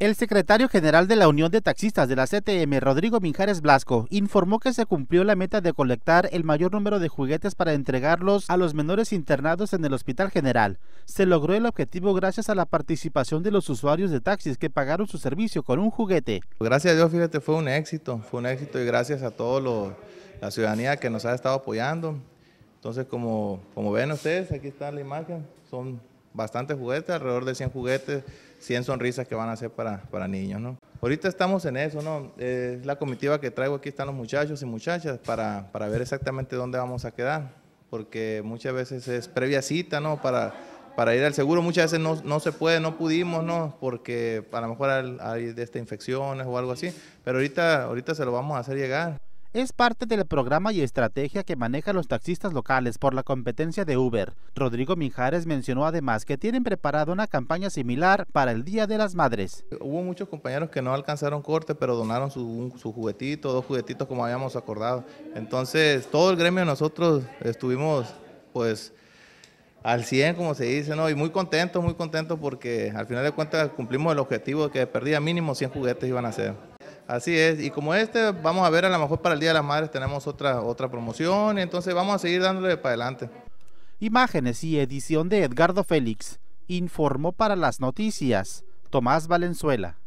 El secretario general de la Unión de Taxistas de la CTM, Rodrigo Minjares Blasco, informó que se cumplió la meta de colectar el mayor número de juguetes para entregarlos a los menores internados en el Hospital General. Se logró el objetivo gracias a la participación de los usuarios de taxis que pagaron su servicio con un juguete. Gracias a Dios, fíjate, fue un éxito, fue un éxito y gracias a toda la ciudadanía que nos ha estado apoyando. Entonces, como, como ven ustedes, aquí está la imagen, son bastantes juguetes, alrededor de 100 juguetes, 100 sonrisas que van a hacer para, para niños, ¿no? Ahorita estamos en eso, ¿no? es la comitiva que traigo aquí están los muchachos y muchachas para, para, ver exactamente dónde vamos a quedar, porque muchas veces es previa cita, ¿no? Para, para ir al seguro, muchas veces no, se puede, no pudimos, ¿no? Porque a lo mejor hay, de esta infecciones o algo así, pero ahorita, ahorita se lo vamos a hacer llegar es parte del programa y estrategia que manejan los taxistas locales por la competencia de Uber. Rodrigo Mijares mencionó además que tienen preparada una campaña similar para el Día de las Madres. Hubo muchos compañeros que no alcanzaron corte, pero donaron su, juguetito, dos juguetitos como habíamos acordado. Entonces, todo el gremio nosotros estuvimos pues al 100, como se dice, ¿no? Y muy contentos, muy contentos porque al final de cuentas cumplimos el objetivo de que perdía mínimo 100 juguetes iban a ser. Así es, y como este, vamos a ver, a lo mejor para el Día de las Madres tenemos otra, otra promoción, entonces vamos a seguir dándole para adelante. Imágenes y edición de Edgardo Félix, informó para las noticias Tomás Valenzuela.